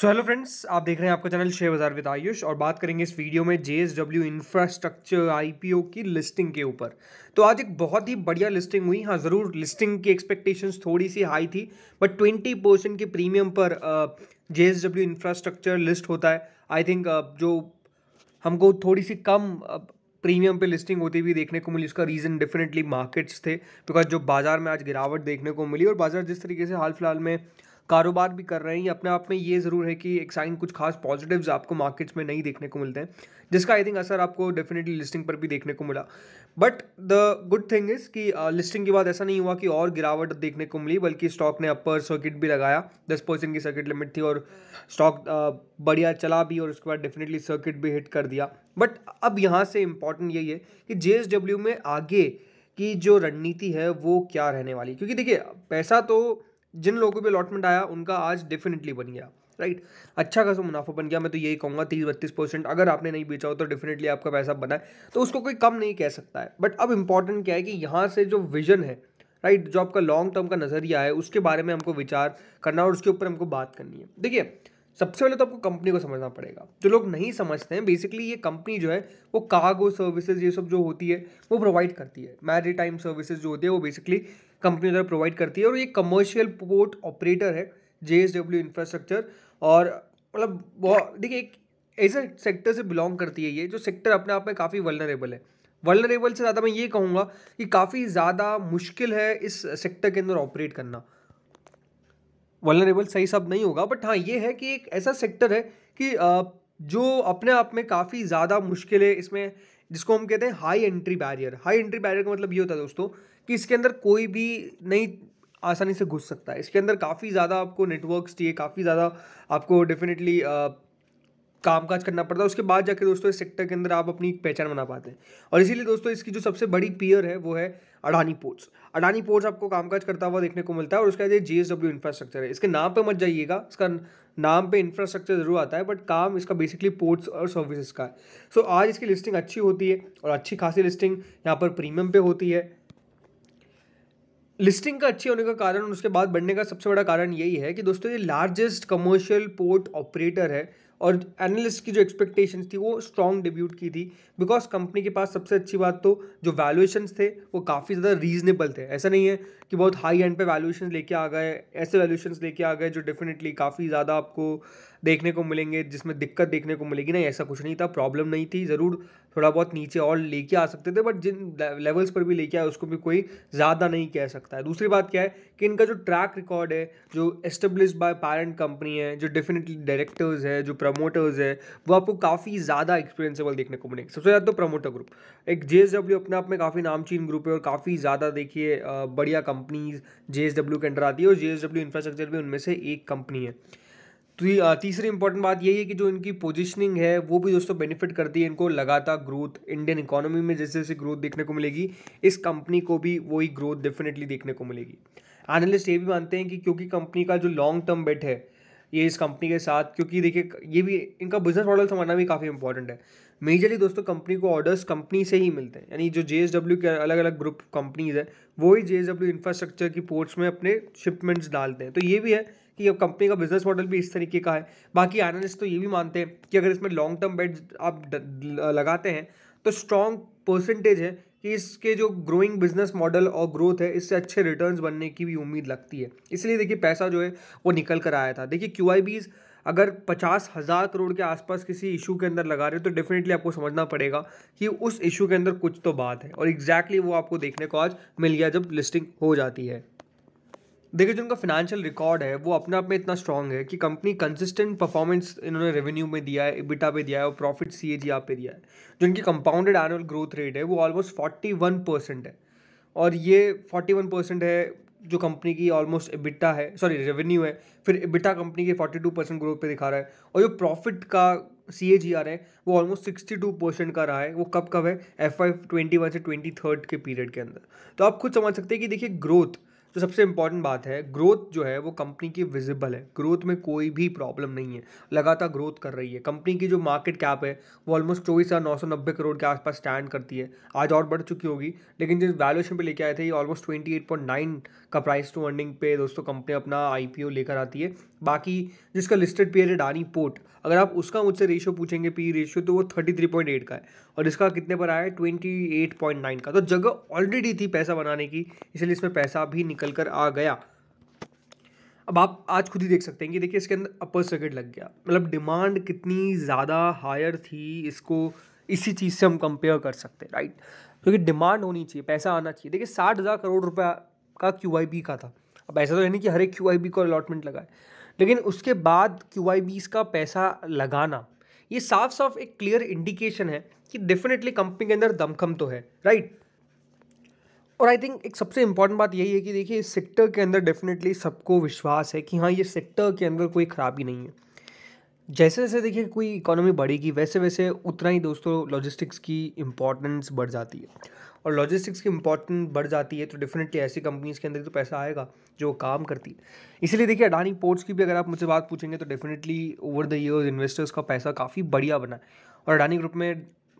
so hello friends आप देख रहे हैं आपका channel share bazaar with Ayush और बात करेंगे इस वीडियो में J S W infrastructure IPO की लिस्टिंग के ऊपर तो आज एक बहुत ही बढ़िया लिस्टिंग हुई हाँ ज़रूर लिस्टिंग की एक्सपेक्टेशंस थोड़ी सी हाई थी बट ट्वेंटी परसेंट के प्रीमियम पर J S W infrastructure list होता है आई थिंक uh, जो हमको थोड़ी सी कम uh, प्रीमियम पे लिस्टिंग होती हुई देखने को मिली उसका रीज़न डेफिनेटली मार्केट्स थे बिकॉज जो बाज़ार में आज गिरावट देखने को मिली और बाज़ार जिस तरीके से हाल फिलहाल में कारोबार भी कर रहे हैं अपने आप में ये ज़रूर है कि एक साइन कुछ खास पॉजिटिव्स आपको मार्केट्स में नहीं देखने को मिलते हैं जिसका आई थिंक असर आपको डेफिनेटली लिस्टिंग पर भी देखने को मिला but the good thing is कि लिस्टिंग uh, के बाद ऐसा नहीं हुआ कि और गिरावट देखने को मिली बल्कि स्टॉक ने अपर सर्किट भी लगाया दस परसेंट की सर्किट लिमिट थी और स्टॉक uh, बढ़िया चला भी और उसके बाद डेफिनेटली सर्किट भी हिट कर दिया बट अब यहाँ से इम्पॉर्टेंट यही है कि जे में आगे की जो रणनीति है वो क्या रहने वाली क्योंकि देखिए पैसा तो जिन लोगों पे अलॉटमेंट आया उनका आज डेफिनेटली बन गया राइट अच्छा खासा मुनाफा बन गया मैं तो यही कहूँगा तीस बत्तीस परसेंट अगर आपने नहीं बेचा हो तो डेफिनेटली आपका पैसा बना है तो उसको कोई कम नहीं कह सकता है बट अब इम्पॉर्टेंट क्या है कि यहाँ से जो विजन है राइट जो आपका लॉन्ग टर्म का नज़रिया है उसके बारे में हमको विचार करना और उसके ऊपर हमको बात करनी है देखिए सबसे पहले तो आपको कंपनी को समझना पड़ेगा जो लोग नहीं समझते हैं बेसिकली ये कंपनी जो है वो कार्गो सर्विसेज ये सब जो होती है वो प्रोवाइड करती है मैरी टाइम सर्विसेज जो होती है वो बेसिकली कंपनी द्वारा प्रोवाइड करती है और ये कमर्शियल पोर्ट ऑपरेटर है जे इंफ्रास्ट्रक्चर और मतलब बहुत देखिए एक ऐसे सेक्टर से बिलोंग करती है ये जो सेक्टर अपने आप में काफ़ी वलनरेबल है वलनरेबल से ज़्यादा मैं ये कहूँगा कि काफ़ी ज़्यादा मुश्किल है इस सेक्टर के अंदर ऑपरेट करना वलनरेबल सही सब नहीं होगा बट हाँ ये है कि एक ऐसा सेक्टर है कि जो अपने आप में काफ़ी ज़्यादा मुश्किल है इसमें जिसको हम कहते हैं high entry barrier high entry barrier का मतलब ये होता है दोस्तों कि इसके अंदर कोई भी नहीं आसानी से घुस सकता है इसके अंदर काफ़ी ज़्यादा आपको नेटवर्क्स चाहिए काफ़ी ज़्यादा आपको डेफिनेटली कामकाज करना पड़ता है उसके बाद जाके दोस्तों इस सेक्टर के अंदर आप अपनी पहचान बना पाते हैं और इसीलिए दोस्तों इसकी जो सबसे बड़ी पियर है वो है अडानी पोर्ट्स अडानी पोर्ट्स आपको कामकाज करता हुआ देखने को मिलता है और उसका जी एस डब्ल्यू इंफ्रास्ट्रक्चर है इसके नाम पे मत जाइएगा इसका नाम पे इंफ्रास्ट्रक्चर जरूर आता है बट काम इसका बेसिकली पोर्ट्स और सर्विसेज का है सो so, आज इसकी लिस्टिंग अच्छी होती है और अच्छी खासी लिस्टिंग यहाँ पर प्रीमियम पे होती है लिस्टिंग का अच्छी होने का कारण उसके बाद बढ़ने का सबसे बड़ा कारण यही है कि दोस्तों ये लार्जेस्ट कमर्शियल पोर्ट ऑपरेटर है और एनालिस्ट की जो एक्सपेक्टेशन थी वो स्ट्रॉन्ग डिब्यूट की थी बिकॉज कंपनी के पास सबसे अच्छी बात तो जो वैल्यूएशन थे वो काफ़ी ज़्यादा रीजनेबल थे ऐसा नहीं है कि बहुत हाई एंड पे वैल्यूएशन लेके आ गए ऐसे वैल्यूशन लेके आ गए जो डेफिनेटली काफ़ी ज़्यादा आपको देखने को मिलेंगे जिसमें दिक्कत देखने को मिलेगी नहीं ऐसा कुछ नहीं था प्रॉब्लम नहीं थी ज़रूर थोड़ा बहुत नीचे और लेके आ सकते थे बट जिन लेवल्स पर भी लेके आए उसको भी कोई ज़्यादा नहीं कह सकता है दूसरी बात क्या है कि इनका जो ट्रैक रिकॉर्ड है जो एस्टेब्लिश बाय पेरेंट कंपनी है जो डेफिनेटली डायरेक्टर्स है जो प्रमोटर्स है वो आपको काफ़ी ज़्यादा एक्सपीरियंसेबल देखने को मिलेंगे सबसे ज़्यादा तो प्रमोटर ग्रुप एक जे अपने आप में काफ़ी नामचीन ग्रुप है और काफ़ी ज़्यादा देखिए बढ़िया कंपनीज जे के अंडर आती है और जे इंफ्रास्ट्रक्चर भी उनमें से एक कंपनी है तो तीसरी इंपॉर्टेंट बात यही है कि जो इनकी पोजीशनिंग है वो भी दोस्तों बेनिफिट करती है इनको लगातार ग्रोथ इंडियन इकोनॉमी में जैसे जैसे ग्रोथ देखने को मिलेगी इस कंपनी को भी वही ग्रोथ डेफिनेटली देखने को मिलेगी एनालिस्ट ये भी मानते हैं कि क्योंकि कंपनी का जो लॉन्ग टर्म बेट है ये इस कंपनी के साथ क्योंकि देखिए ये भी इनका बिजनेस मॉडल समझना भी काफ़ी इंपॉर्टेंट है मेजरली दोस्तों कंपनी को ऑर्डर्स कंपनी से ही मिलते हैं यानी जो जे के अलग अलग ग्रुप कंपनीज है वही जे इंफ्रास्ट्रक्चर की पोर्ट्स में अपने शिपमेंट्स डालते हैं तो ये भी है कि कंपनी का बिजनेस मॉडल भी इस तरीके का है बाकी एनालिस्ट तो ये भी मानते हैं कि अगर इसमें लॉन्ग टर्म बेट आप लगाते हैं तो स्ट्रॉन्ग परसेंटेज है कि इसके जो ग्रोइंग बिजनेस मॉडल और ग्रोथ है इससे अच्छे रिटर्न्स बनने की भी उम्मीद लगती है इसलिए देखिए पैसा जो है वो निकल कर आया था देखिए क्यू अगर पचास हज़ार करोड़ के आसपास किसी इशू के अंदर लगा रहे हो तो डेफिनेटली आपको समझना पड़ेगा कि उस इशू के अंदर कुछ तो बात है और एग्जैक्टली exactly वो आपको देखने को आज मिल गया जब लिस्टिंग हो जाती है देखिए जो उनका फिनेंशियल रिकॉर्ड है वो अपने आप में इतना स्ट्रांग है कि कंपनी कंसिस्टेंट परफॉर्मेंस इन्होंने रेवेन्यू में दिया है इबिटा पे दिया है और प्रॉफिट सी ए जी आप पे दिया है जो इनकी कंपाउंडेड एनुअल ग्रोथ रेट है वो ऑलमोस्ट फोर्टी वन परसेंट है और ये फोर्टी वन परसेंट है जो कंपनी की ऑलमोस्ट इबिटा है सॉरी रेवेन्यू है फिर इबिटा कंपनी के फोर्टी टू परसेंट ग्रोथ पे दिखा रहा है और जो प्रॉफिट का सी ए जी आर है वो ऑलमोस्ट सिक्सटी टू परसेंट का रहा है वो कब कब है एफ आई ट्वेंटी वन से ट्वेंटी थर्ड के पीरियड के अंदर तो आप खुद समझ सकते हैं कि देखिए ग्रोथ तो सबसे इंपॉर्टेंट बात है ग्रोथ जो है वो कंपनी की विजिबल है ग्रोथ में कोई भी प्रॉब्लम नहीं है लगातार ग्रोथ कर रही है कंपनी की जो मार्केट कैप है वो ऑलमोस्ट चौबीस हज़ार नौ सौ नब्बे करोड़ के आसपास स्टैंड करती है आज और बढ़ चुकी होगी लेकिन जिस वैल्यूएशन पे लेके आए थे ये almost twenty eight point nine का प्राइस टू अर्निंग पे दोस्तों कंपनी अपना आई लेकर आती है बाकी जिसका लिस्टेड पेयर है डानी पोर्ट अगर आप उसका मुझसे रेशियो पूछेंगे पी रेशियो e तो वो थर्टी थ्री पॉइंट एट का है और इसका कितने पर आया है ट्वेंटी एट पॉइंट नाइन का तो जगह ऑलरेडी थी पैसा बनाने की इसलिए इसमें पैसा भी निकल कर आ गया अब आप आज खुद ही देख सकते हैं कि देखिए इसके अंदर अपर सर्किट लग गया मतलब डिमांड कितनी ज़्यादा हायर थी इसको इसी चीज़ से हम कंपेयर कर सकते हैं राइट क्योंकि तो डिमांड होनी चाहिए पैसा आना चाहिए देखिए साठ हज़ार करोड़ रुपया का क्यू का था अब ऐसा तो है नहीं कि हर एक क्यू को अलॉटमेंट लगाए लेकिन उसके बाद क्यू का पैसा लगाना ये साफ साफ एक क्लियर इंडिकेशन है कि डेफिनेटली कंपनी के अंदर दमखम तो है राइट और आई थिंक एक सबसे इंपॉर्टेंट बात यही है कि देखिए इस सेक्टर के अंदर डेफिनेटली सबको विश्वास है कि हाँ ये सेक्टर के अंदर कोई ख़राबी नहीं है जैसे जैसे देखिए कोई इकोनॉमी बढ़ेगी वैसे वैसे उतना ही दोस्तों लॉजिस्टिक्स की इंपॉर्टेंस बढ़ जाती है और लॉजिस्टिक्स की इंपॉर्टेंट बढ़ जाती है तो डेफिनेटली ऐसी कंपनीज़ के अंदर तो पैसा आएगा जो काम करती है इसलिए देखिए अडानी पोर्ट्स की भी अगर आप मुझसे बात पूछेंगे तो definitely over the year investors का पैसा काफ़ी बढ़िया बना और अडानी ग्रुप में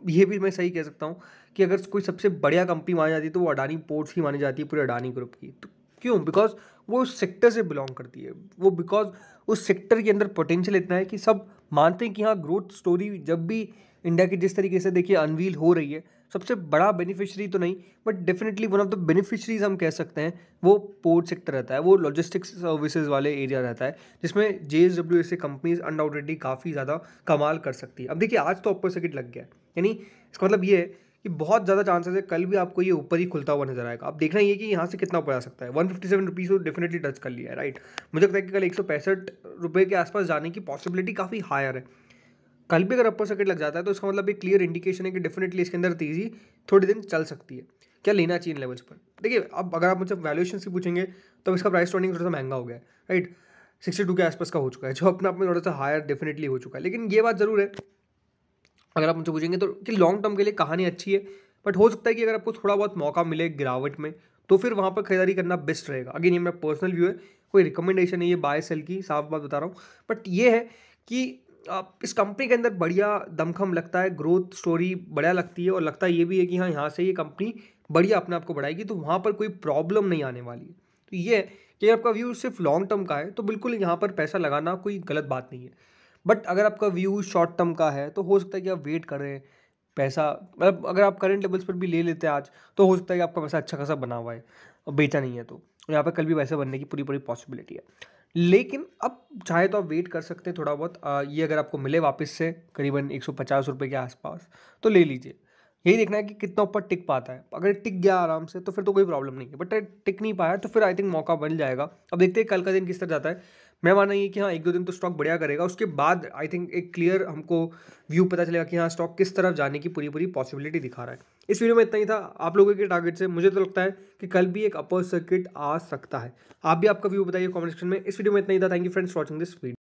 ये भी मैं सही कह सकता हूँ कि अगर कोई सबसे बढ़िया कंपनी मानी जाती है तो वो अडानी पोर्ट्स ही मानी जाती है पूरे अडानी ग्रुप की तो क्यों बिकॉज वो उस सेक्टर से बिलोंग करती है वो बिकॉज उस सेक्टर के अंदर पोटेंशियल इतना है कि सब मानते हैं कि हाँ ग्रोथ स्टोरी जब भी इंडिया की जिस तरीके से देखिए अनवील हो रही है सबसे बड़ा बेनिफिशरी तो नहीं but definitely one of the beneficiaries हम कह सकते हैं वो पोर्ट सेक्टर रहता है वो लॉजिस्टिक्स सर्विसेज वाले एरिया रहता है जिसमें जे एस डब्ल्यू ऐसी कंपनीज अनडाउटेडली काफ़ी ज़्यादा कमाल कर सकती है अब देखिए आज तो अपर सर्किट लग गया यानी इसका मतलब ये है कि बहुत ज़्यादा चांसेस है कल भी आपको ये ऊपर ही खुलता हुआ नजर आएगा आप देखना ये कि यहाँ से कितना ऊपर आ सकता है वन फिफ्टी सेवन रुपीज़ तो डेफिनेटली टच कर लिया है राइट मुझे लगता है कि कल एक सौ पैंसठ रुपये के आसपास जाने की पॉसिबिलिटी काफ़ी हायर है कल भी अगर अपर सर्किट लग जाता है तो इसका मतलब एक क्लियर इंडिकेशन है कि डेफिनेटली इसके अंदर तेज़ी थोड़ी दिन चल सकती है क्या लेना चाहिए इन लेवल्स पर देखिए अब अगर आप मुझसे वैल्यूएशन से पूछेंगे तो इसका प्राइस ट्रेंडिंग थोड़ा सा महंगा हो गया राइट सिक्सटी टू के आसपास का हो चुका है जो अपने आप में थोड़ा सा हायर डेफिनेटली हो चुका है लेकिन ये बात ज़रूर है अगर आप मुझे पूछेंगे तो कि लॉन्ग टर्म के लिए कहानी अच्छी है बट हो सकता है कि अगर आपको थोड़ा बहुत मौका मिले गिरावट में तो फिर वहाँ पर खरीदारी करना बेस्ट रहेगा अगेन ये मेरा पर्सनल व्यू है कोई रिकमेंडेशन नहीं है बाय सेल की साफ बात बता रहा हूँ बट ये है कि इस कंपनी के अंदर बढ़िया दमखम लगता है ग्रोथ स्टोरी बढ़िया लगती है और लगता ये भी है कि हाँ यहाँ से ये कंपनी बढ़िया अपने आप को बढ़ाएगी तो वहाँ पर कोई प्रॉब्लम नहीं आने वाली है तो ये है कि आपका व्यू सिर्फ लॉन्ग टर्म का है तो बिल्कुल यहाँ पर पैसा लगाना कोई गलत बात नहीं है बट अगर आपका व्यू शॉर्ट टर्म का है तो हो सकता है कि आप वेट कर रहे हैं पैसा मतलब अगर आप करंट लेवल्स पर भी ले लेते हैं आज तो हो सकता है कि आपका पैसा अच्छा खासा बना हुआ है और बेचा नहीं है तो यहाँ पर कल भी पैसा बनने की पूरी पूरी पॉसिबिलिटी है लेकिन अब चाहे तो आप वेट कर सकते हैं थोड़ा बहुत आ, ये अगर आपको मिले वापस से करीबन एक सौ पचास रुपये के आसपास तो ले लीजिए यही देखना है कि कितना ऊपर टिक पाता है अगर टिक गया आराम से तो फिर तो कोई प्रॉब्लम नहीं है बट टिक नहीं पाया तो फिर आई थिंक मौका बन जाएगा अब देखते हैं कल का दिन किस तरह जाता है मैं मानना ये कि हाँ एक दो दिन तो स्टॉक बढ़िया करेगा उसके बाद आई थिंक एक क्लियर हमको व्यू पता चलेगा कि हाँ स्टॉक किस तरफ जाने की पूरी पूरी पॉसिबिलिटी दिखा रहा है इस वीडियो में इतना ही था आप लोगों के टारगेट से मुझे तो लगता है कि कल भी एक अपर सर्किट आ सकता है आप भी आपका व्यू बताइए कॉमेंट सेक्शन में इस वीडियो में इतना ही था thank you friends watching this video